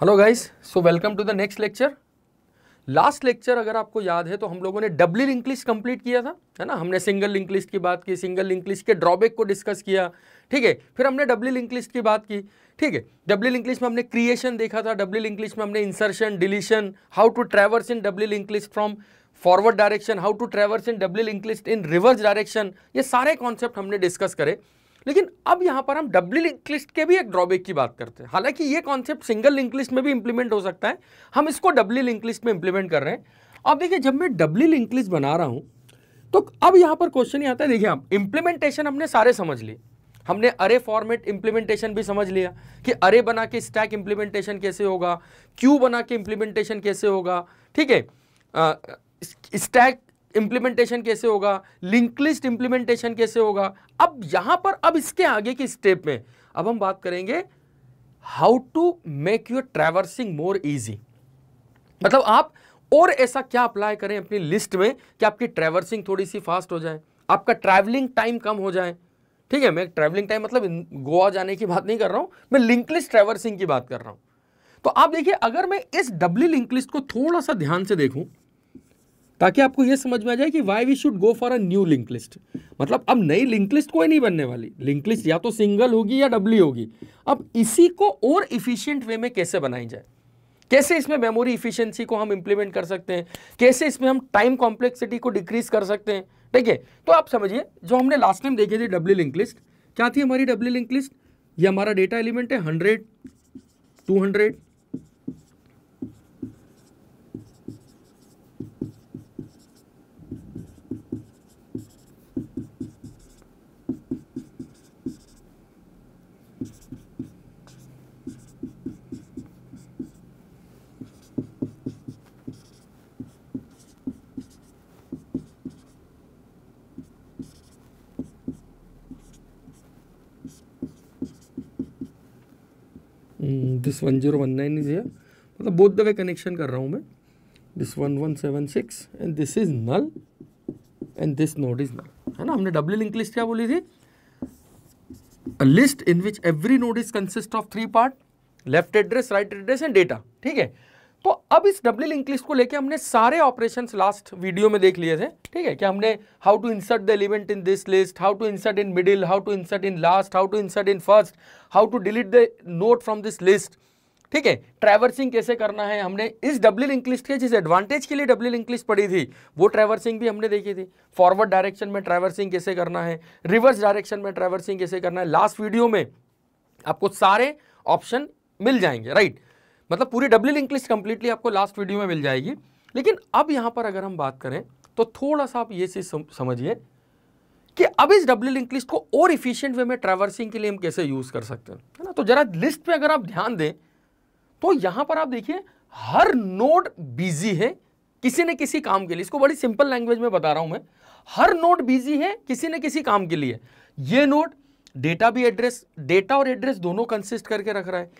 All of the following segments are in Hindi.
Hello guys so welcome to the next lecture last lecture अगर आपको याद है तो हम लोगों ने डबली लिंक लिस्ट कंप्लीट किया था है ना हमने सिंगल लिंक लिस्ट की बात की सिंगल लिंक लिस्ट के ड्रॉबैक को डिस्कस किया ठीक है फिर हमने डब्ल्यू लिंक लिस्ट की बात की ठीक है डबली लिंक लिस्ट में हमने क्रिएशन देखा था डबली लिंक लिस्ट में हमने insertion deletion how to traverse in double link list from forward direction how to traverse in double link list in reverse direction ये सारे कॉन्सेप्ट हमने डिस्कस करे लेकिन अब यहां पर हम डब्ल्यू लिंक लिस्ट के भी एक ड्रॉबैक की बात करते हैं हालांकि ये कॉन्सेप्ट सिंगल लिंक लिस्ट में भी इंप्लीमेंट हो सकता है हम इसको डब्ल्यू लिंक लिस्ट में इंप्लीमेंट कर रहे हैं अब देखिए जब मैं डब्ल्यू लिंक लिस्ट बना रहा हूं तो अब यहां पर क्वेश्चन ही आता है देखिए आप इंप्लीमेंटेशन हमने सारे समझ लिए हमने अरे फॉर्मेट इंप्लीमेंटेशन भी समझ लिया कि अरे बना के स्टैक इंप्लीमेंटेशन कैसे होगा क्यू बना के इंप्लीमेंटेशन कैसे होगा ठीक है स्टैक इंप्लीमेंटेशन कैसे होगा लिंक लिस्ट इंप्लीमेंटेशन कैसे होगा अब यहां पर अब इसके आगे की स्टेप में अब हम बात करेंगे how to make your traversing more easy मतलब आप और ऐसा क्या अप्लाई करें अपनी लिस्ट में कि आपकी ट्रैवर्सिंग थोड़ी सी फास्ट हो जाए आपका ट्रैवलिंग टाइम कम हो जाए ठीक है मैं ट्रैवलिंग टाइम मतलब गोवा जाने की बात नहीं कर रहा हूं मैं लिंक लिस्ट ट्रैवर्सिंग की बात कर रहा हूं तो आप देखिए अगर मैं इस डब्ल्यू लिंक लिस्ट को थोड़ा सा ध्यान से देखूं ताकि आपको यह समझ में आ जाए कि why we should go for a new link list मतलब अब नई लिंक लिस्ट कोई नहीं बनने वाली लिंक लिस्ट या तो सिंगल होगी या डब्ल्यू होगी अब इसी को और इफिशियंट वे में कैसे बनाई जाए कैसे इसमें मेमोरी इफिशियंसी को हम इंप्लीमेंट कर सकते हैं कैसे इसमें हम टाइम कॉम्प्लेक्सिटी को डिक्रीज कर सकते हैं ठीक है तो आप समझिए जो हमने लास्ट टाइम देखे थे डब्ल्यू लिंक लिस्ट क्या थी हमारी डब्ल्यू लिंक लिस्ट ये हमारा डेटा एलिमेंट है hundred two hundred this one zero one nine is मतलब बोथ द वे कनेक्शन कर रहा हूँ मैं this one one seven six and this is null and this node is null है ना हमने डब्ल्यू लिंक लिस्ट क्या बोली थी list in which every node is consist of three part left address right address and data ठीक है तो अब इस डब्ल्यू लिंक लिस्ट को लेके हमने सारे ऑपरेशंस लास्ट वीडियो में देख लिए थे ठीक है कि हमने how to insert the element in this list how to insert in middle how to insert in last how to insert in first how to delete the node from this list ठीक है ट्रैवर्सिंग कैसे करना है हमने इस डब्ल्यू लिंक लिस्ट के जिस एडवांटेज के लिए डब्ल्यू लिंक लिस्ट पड़ी थी वो ट्रैवर्सिंग भी हमने देखी थी फॉरवर्ड डायरेक्शन में ट्रैवर्सिंग कैसे करना है रिवर्स डायरेक्शन में ट्रैवर्सिंग कैसे करना है लास्ट वीडियो में आपको सारे ऑप्शन मिल जाएंगे राइट मतलब पूरी डब्ल्यू लिंक लिस्ट कंप्लीटली आपको लास्ट वीडियो में मिल जाएगी लेकिन अब यहां पर अगर हम बात करें तो थोड़ा सा आप ये चीज़ समझिए कि अब इस डब्ल्यू लिंक लिस्ट को और इफिशियंट वे में ट्रेवर्सिंग के लिए हम कैसे यूज़ कर सकते हैं है ना तो ज़रा लिस्ट पे अगर आप ध्यान दें तो यहां पर आप देखिए हर नोड बिजी है किसी न किसी काम के लिए इसको बड़ी सिंपल लैंग्वेज में बता रहा हूं मैं हर नोड बिजी है किसी न किसी काम के लिए ये नोड डेटा भी एड्रेस डेटा और एड्रेस दोनों कंसिस्ट करके रख रहा है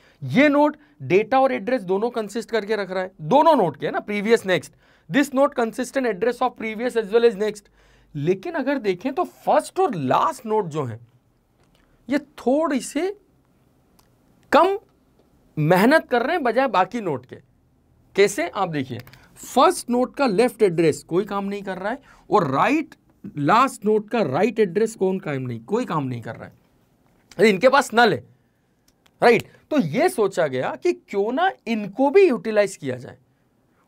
ये नोट डेटा और एड्रेस दोनों कंसिस्ट करके रख रहा है दोनों नोट के ना previous next this node consistent address of previous as well as next लेकिन अगर देखें तो फर्स्ट और लास्ट नोट जो है ये थोड़ी से कम मेहनत कर रहे हैं बजाय बाकी नोट के कैसे आप देखिए फर्स्ट नोट का लेफ्ट एड्रेस कोई काम नहीं कर रहा है और राइट लास्ट नोट का राइट एड्रेस कौन काम नहीं कोई काम नहीं कर रहा है अरे इनके पास नल है राइट तो ये सोचा गया कि क्यों ना इनको भी यूटिलाइज किया जाए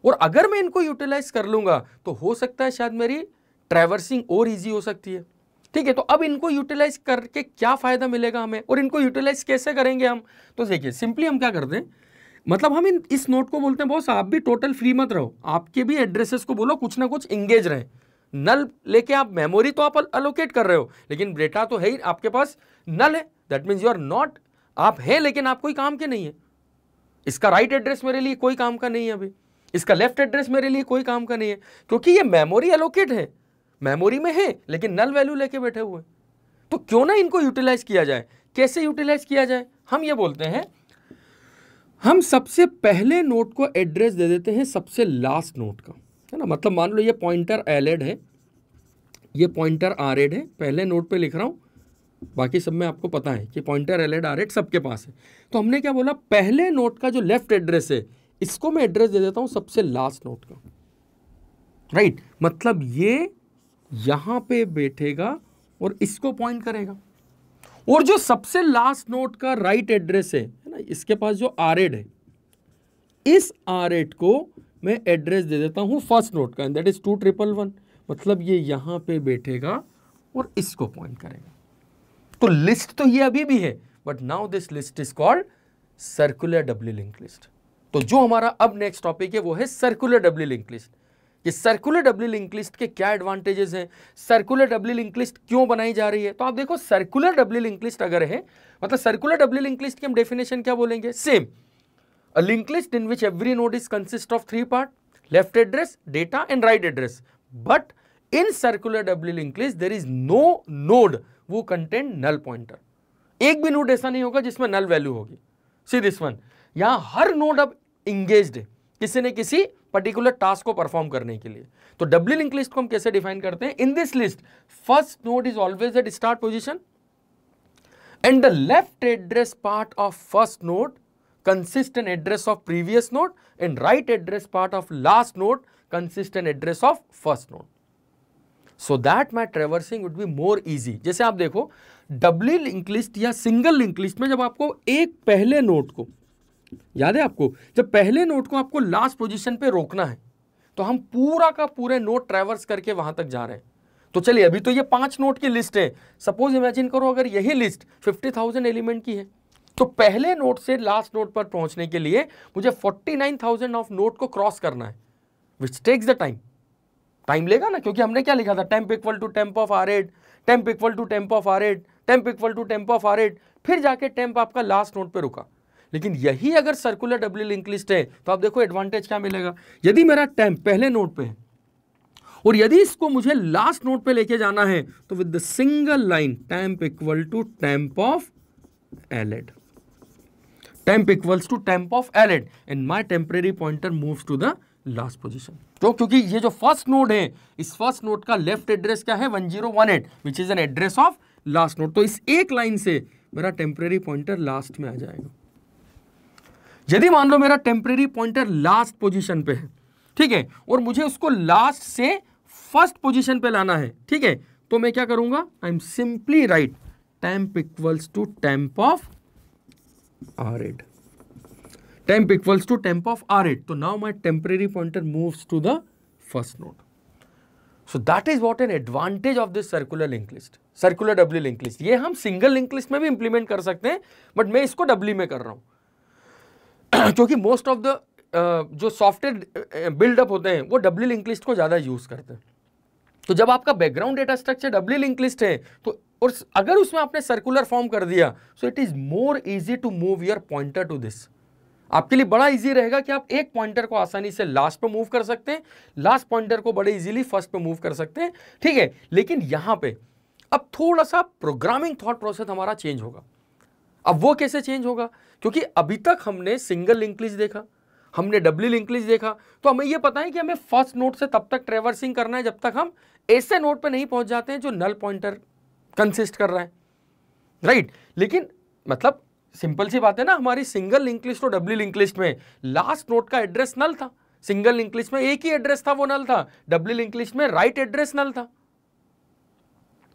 और अगर मैं इनको यूटिलाइज कर लूंगा तो हो सकता है शायद मेरी ट्रैवर्सिंग और ईजी हो सकती है ठीक है तो अब इनको यूटिलाइज करके क्या फ़ायदा मिलेगा हमें और इनको यूटिलाइज कैसे करेंगे हम तो देखिए सिंपली हम क्या कर दें मतलब हम इन इस नोट को बोलते हैं बॉस आप भी टोटल फ्री मत रहो आपके भी एड्रेसेस को बोलो कुछ ना कुछ इंगेज रहें नल लेके आप मेमोरी तो आप अलोकेट कर रहे हो लेकिन डेटा तो है ही आपके पास नल है that means you are not आप हैं लेकिन आप कोई काम के नहीं है इसका राइट right एड्रेस मेरे लिए कोई काम का नहीं है अभी इसका लेफ्ट एड्रेस मेरे लिए कोई काम का नहीं है क्योंकि ये मेमोरी एलोकेट है मेमोरी में है लेकिन नल वैल्यू लेके बैठे हुए तो क्यों ना इनको यूटिलाइज किया जाए कैसे यूटिलाइज किया जाए हम ये बोलते हैं हम सबसे पहले नोट को एड्रेस दे देते हैं सबसे लास्ट नोट का है ना मतलब मान लो ये पॉइंटर एलेड है ये पॉइंटर आर एड है पहले नोट पे लिख रहा हूं बाकी सब में आपको पता है कि pointer L add R add सबके पास है तो हमने क्या बोला पहले नोट का जो लेफ्ट एड्रेस है इसको मैं एड्रेस दे देता हूं सबसे लास्ट नोट का राइट right. मतलब ये यहां पे बैठेगा और इसको पॉइंट करेगा और जो सबसे लास्ट नोट का राइट right एड्रेस है ना इसके पास जो आर एड है इस आर एड को मैं एड्रेस दे देता हूं फर्स्ट नोट का and that is two triple one मतलब ये यहां पे बैठेगा और इसको पॉइंट करेगा तो लिस्ट तो ये अभी भी है but now this list is called circular doubly link list तो जो हमारा अब नेक्स्ट टॉपिक है वो है सर्कुलर डब्ल्यू लिंक लिस्ट कि सर्कुलर डब्ल्यू लिंक लिस्ट के क्या एडवांटेजेस हैं सर्कुलर डब्ल्यू लिंक लिस्ट क्यों बनाई जा रही है तो आप देखो सर्कुलर डब्ल्यू लिंक लिस्ट अगर है मतलब सर्कुलर डब्ल्यू लिंक लिस्ट की हम डेफिनेशन क्या बोलेंगे same a link list in which every node is consist of three part left address data and right address but in circular doubly link list there is no node वो कंटेंट नल पॉइंटर एक भी नोड ऐसा नहीं होगा जिसमें नल वैल्यू होगी सी दिस वन यहां हर नोड अब इंगेज है किसी ने किसी पर्टिकुलर टास्क को परफॉर्म करने के लिए तो डब्ल्यू लिंक लिस्ट को हम कैसे डिफाइन करते हैं in this list first node is always at start position and the left address part of first node consistent address of previous node and right address part of last node consistent address of first node so that my traversing would be more easy जैसे आप देखो डबली लिंक लिस्ट या सिंगल लिंक लिस्ट में जब आपको एक पहले नोट को याद है आपको जब पहले नोट को आपको लास्ट पोजिशन पे रोकना है तो हम पूरा का पूरे नोट ट्रेवर्स करके वहां तक जा रहे हैं तो चलिए अभी तो ये पांच नोट की लिस्ट है सपोज इमेजिन करो अगर यही लिस्ट फिफ्टी थाउजेंड एलिमेंट की है तो पहले नोट से लास्ट नोट पर पहुंचने के लिए मुझे forty nine thousand of node को क्रॉस करना है which takes the time time लेगा ना क्योंकि हमने क्या लिखा था temp equal to temp of R at temp equal to temp of R at temp equal to temp of R at फिर जाके टेम्प आपका लास्ट नोट पे रुका लेकिन यही अगर सर्कुलर डब्ल्यू लिंक लिस्ट है तो आप देखो एडवांटेज क्या मिलेगा यदि मेरा टेम्प पहले नोट पे है और यदि इसको मुझे लास्ट नोट पे लेके जाना है तो with the single line temp equal to temp of LED temp equals to temp of LED and my temporary pointer move to the last position तो क्योंकि ये जो फर्स्ट नोड है इस फर्स्ट नोड का लेफ्ट एड्रेस क्या है 1018 which is an address of last node तो इस एक लाइन से मेरा टेम्परेरी पॉइंटर लास्ट में आ जाएगा यदि मान लो मेरा टेम्परेरी पॉइंटर लास्ट पोजिशन पे है ठीक है और मुझे उसको लास्ट से फर्स्ट पोजिशन पे लाना है ठीक है तो मैं क्या करूंगा I am simply write temp equals to temp of R add temp equals to temp of R8. So now my temporary pointer moves to the first node. So that is what an advantage of this circular linked list, circular doubly linked list. ye hum single linked list mein bhi implement kar sakte hain but main isko doubly mein kar raha hu kyunki most of the uh, जो software build up होते हैं वो doubly linked list को ज़्यादा use करते हैं तो जब आपका background data structure doubly link list है तो और अगर उसमें आपने सर्कुलर फॉर्म कर दिया so it is more easy to move your pointer to this आपके लिए बड़ा इजी रहेगा कि आप एक पॉइंटर को आसानी से लास्ट पर मूव कर सकते हैं लास्ट पॉइंटर को बड़े इजीली फर्स्ट पर मूव कर सकते हैं ठीक है लेकिन यहां पे अब थोड़ा सा प्रोग्रामिंग थॉट प्रोसेस हमारा चेंज होगा अब वो कैसे चेंज होगा क्योंकि अभी तक हमने सिंगल लिंकलिज देखा हमने डब्ल्यू लिंक देखा तो हमें यह पता है कि हमें फर्स्ट नोट से तब तक ट्रेवर्सिंग करना है जब तक हम ऐसे नोट पर नहीं पहुंच जाते हैं जो नल पॉइंटर कंसिस्ट कर रहा है राइट लेकिन मतलब सिंपल सी बात है ना हमारी सिंगल लिंक लिस्ट और डब्ल्यू लिंक लिस्ट में लास्ट नोट का एड्रेस नल था सिंगल लिंक लिस्ट में एक ही एड्रेस था वो नल था डब्ल्यू लिंक लिस्ट में राइट एड्रेस नल था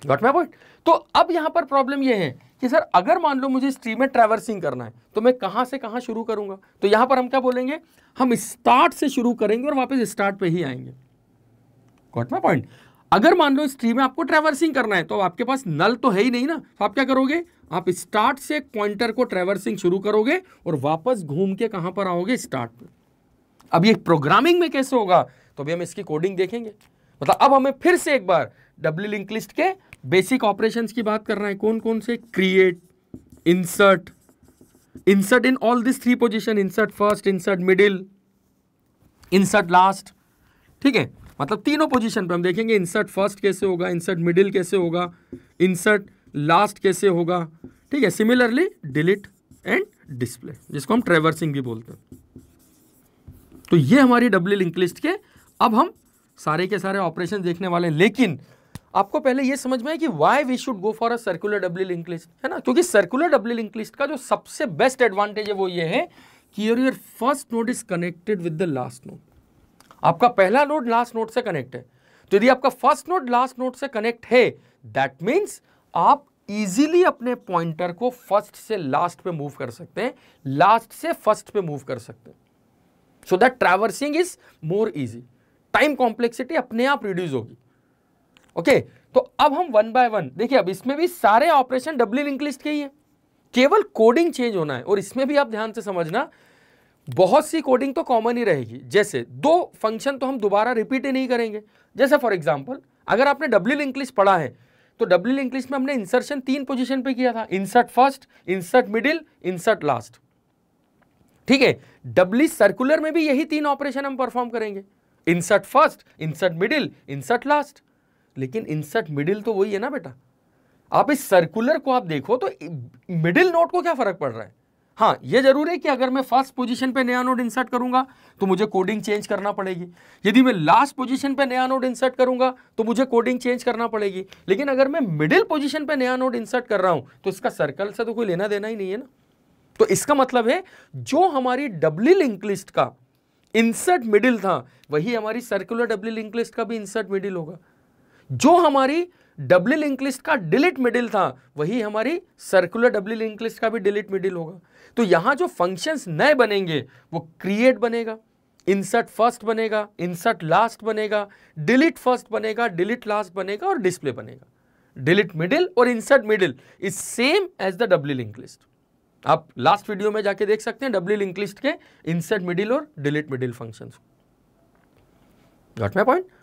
गॉट माई पॉइंट तो अब यहां पर प्रॉब्लम ये है कि सर अगर मान लो मुझे स्ट्रीम में ट्रैवर्सिंग करना है तो मैं कहां से कहां शुरू करूंगा तो यहां पर हम क्या बोलेंगे हम स्टार्ट से शुरू करेंगे और वापस स्टार्ट पे ही आएंगे गॉट माई पॉइंट अगर मान लो स्ट्रीम में आपको ट्रैवर्सिंग करना है तो आपके पास नल तो है ही नहीं ना तो आप क्या करोगे आप स्टार्ट से पॉइंटर को ट्रेवर्सिंग शुरू करोगे और वापस घूम के कहां पर आओगे स्टार्ट पे अब ये प्रोग्रामिंग में कैसे होगा तो अभी हम इसकी कोडिंग देखेंगे मतलब अब हमें फिर से एक बार डब्ल्यू लिंक लिस्ट के बेसिक ऑपरेशंस की बात करना है कौन कौन से create insert insert in all this three position insert first insert middle insert last ठीक है मतलब तीनों पोजिशन पर हम देखेंगे इंसर्ट फर्स्ट कैसे होगा इंसर्ट मिडिल कैसे होगा इंसर्ट लास्ट कैसे होगा ठीक है सिमिलरली डिलीट एंड डिस्प्ले जिसको हम ट्रेवर्सिंग भी बोलते हैं तो ये हमारी डब्ल्यू लिंक लिस्ट के अब हम सारे के सारे ऑपरेशन देखने वाले हैं लेकिन आपको पहले ये समझ में है कि why we should go for a circular doubly link list है ना क्योंकि सर्कुलर डब्ल्यू लिंक लिस्ट का जो सबसे बेस्ट एडवांटेज है वो ये है कि your your first node is connected with the last node आपका पहला नोट लास्ट नोट से कनेक्ट है तो यदि आपका फर्स्ट नोट लास्ट नोट से कनेक्ट है दैट मीन्स आप इजीली अपने पॉइंटर को फर्स्ट से लास्ट पे मूव कर सकते हैं लास्ट से फर्स्ट पे मूव कर सकते हैं so that traversing is more easy time complexity अपने आप रिड्यूस होगी ओके okay, तो अब हम वन बाय वन देखिए अब इसमें भी सारे ऑपरेशन डब्ल्यू लिंक लिस्ट के ही है केवल कोडिंग चेंज होना है और इसमें भी आप ध्यान से समझना बहुत सी कोडिंग तो कॉमन ही रहेगी जैसे दो फंक्शन तो हम दोबारा रिपीट ही नहीं करेंगे जैसे फॉर एग्जाम्पल अगर आपने डब्ल्यू लिंक लिस्ट पढ़ा है तो डब्ल्यू इंग्लिश में हमने इंसर्शन तीन पोजीशन पे किया था insert first insert middle insert last ठीक है डब्ल्यू सर्कुलर में भी यही तीन ऑपरेशन हम परफॉर्म करेंगे insert first insert middle insert last लेकिन इंसर्ट मिडिल तो वही है ना बेटा आप इस सर्कुलर को आप देखो तो मिडिल नोट को क्या फर्क पड़ रहा है हाँ ये जरूर है कि अगर मैं फर्स्ट पोजीशन पे नया नोड इंसर्ट करूंगा तो मुझे कोडिंग चेंज करना पड़ेगी यदि मैं लास्ट पोजीशन पे नया नोड इंसर्ट करूंगा तो मुझे कोडिंग चेंज करना पड़ेगी लेकिन अगर मैं मिडिल पोजीशन पे नया नोड इंसर्ट कर रहा हूं तो इसका सर्कल से तो कोई लेना देना ही नहीं है ना तो इसका मतलब है जो हमारी डब्ल्यू लिंक लिस्ट का इंसर्ट मिडिल था वही हमारी सर्कुलर डब्ल्यू लिंक लिस्ट का भी इंसर्ट मिडिल होगा जो हमारी डबली लिंक लिस्ट का डिलीट मिडिल था वही हमारी सर्कुलर डबली लिंक लिस्ट का भी डिलीट मिडिल होगा तो यहाँ जो फंक्शंस नए बनेंगे वो क्रिएट बनेगा इंसर्ट फर्स्ट बनेगा इंसर्ट लास्ट बनेगा डिलीट फर्स्ट बनेगा डिलीट लास्ट बनेगा और डिस्प्ले बनेगा डिलीट मिडिल और insert middle is same as the doubly link list आप लास्ट वीडियो में जाके देख सकते हैं डब्ल्यू लिंक लिस्ट के इंसर्ट मिडिल और delete middle function got my point